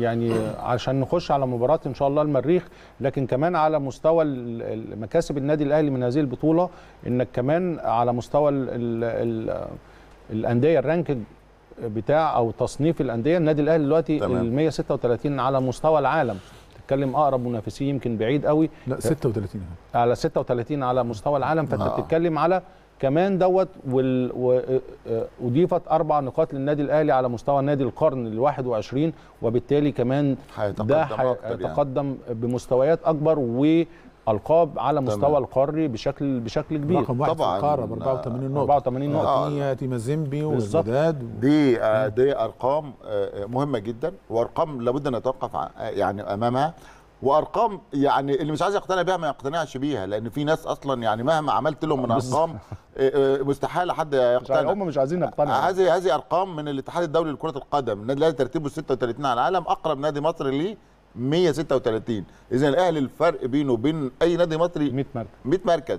يعني عشان نخش على مباراه ان شاء الله المريخ لكن كمان على مستوى مكاسب النادي الاهلي من هذه البطوله انك كمان على مستوى الـ الـ الانديه الرانكينج بتاع او تصنيف الانديه النادي الاهلي دلوقتي ال 136 على مستوى العالم تتكلم اقرب منافسيه يمكن بعيد قوي لا 36 على 36 على مستوى العالم فانت نعم. بتتكلم على كمان دوت واضيفت اربع نقاط للنادي الاهلي على مستوى نادي القرن ال 21 وبالتالي كمان ده يعني. هيتقدم يعني. بمستويات اكبر و القاب على مستوى تمام. القاري بشكل بشكل كبير رقم واحد طبعا القاره ب 84 نقطه 84 نقطه يعني آه. تيمازيمبي والوداد دي آه دي ارقام آه مهمه جدا وارقام لابد ان نتوقف يعني امامها وارقام يعني اللي مش عايز يقتنع بيها ما يقتنعش بيها لان في ناس اصلا يعني مهما عملت لهم من ارقام آه، آه، مستحيل حد يقتنع هم مش عايزين يقتنعوا هذه هذه ارقام من الاتحاد الدولي لكره القدم النادي الاهلي ترتيبه 36 على العالم اقرب نادي مصري ليه 136 اذا الاهلي الفرق بينه وبين اي نادي مصري 100 مركز 100 مركز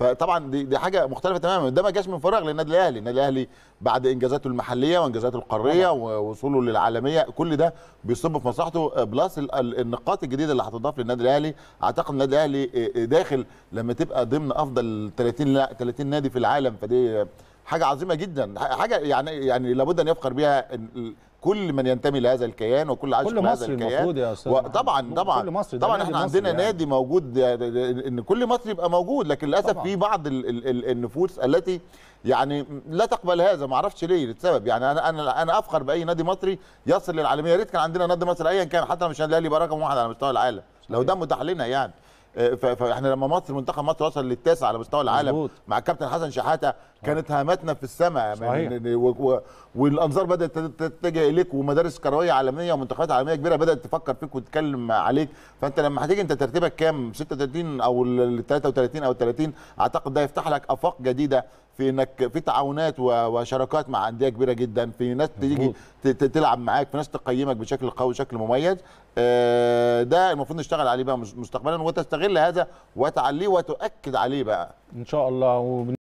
فطبعا دي, دي حاجه مختلفه تماما ده ما جاش من فراغ للنادي الاهلي النادي الاهلي بعد انجازاته المحليه وانجازاته القاريه ووصوله للعالميه كل ده بيصب في مصلحته بلس النقاط الجديده اللي هتضاف للنادي الاهلي اعتقد النادي الاهلي آه، آه، داخل لما تبقى ضمن افضل 30 30 نادي في العالم فدي حاجه عظيمه جدا حاجه يعني يعني لابد ان يفخر بها كل من ينتمي لهذا الكيان وكل عاشق كل مصري المفروض يا استاذ وطبعا طبعا كل طبعا احنا عندنا يعني. نادي موجود آه، آه، آه، ان كل مصري يبقى موجود لكن للاسف في بعض النفوس التي يعني لا تقبل هذا ما اعرفش ليه السبب يعني انا انا انا افخر باي نادي مصري يصل للعالميه يا ريت كان عندنا نادي مصري ايا كان حتى لو مش النادي الاهلي يبقى رقم واحد على مستوى العالم لو ده متاح لنا يعني آه، فاحنا لما مصر منتخب مصر وصل للتاسع على مستوى العالم مزبوط. مع الكابتن حسن شحاته كانت هامتنا في السماء والانظار بدات تتجه اليك ومدارس كرويه عالميه ومنتخبات عالميه كبيره بدات تفكر فيك وتتكلم عليك فانت لما هتيجي انت ترتيبك كام 36 او 33 او 30 اعتقد ده يفتح لك افاق جديده في انك في تعاونات وشراكات مع انديه كبيره جدا في ناس تيجي تلعب معاك في ناس تقيمك بشكل قوي بشكل مميز آه، ده المفروض نشتغل عليه بقى مستقبلا وتستغل هذا وتعليه وتؤكد عليه بقى ان شاء الله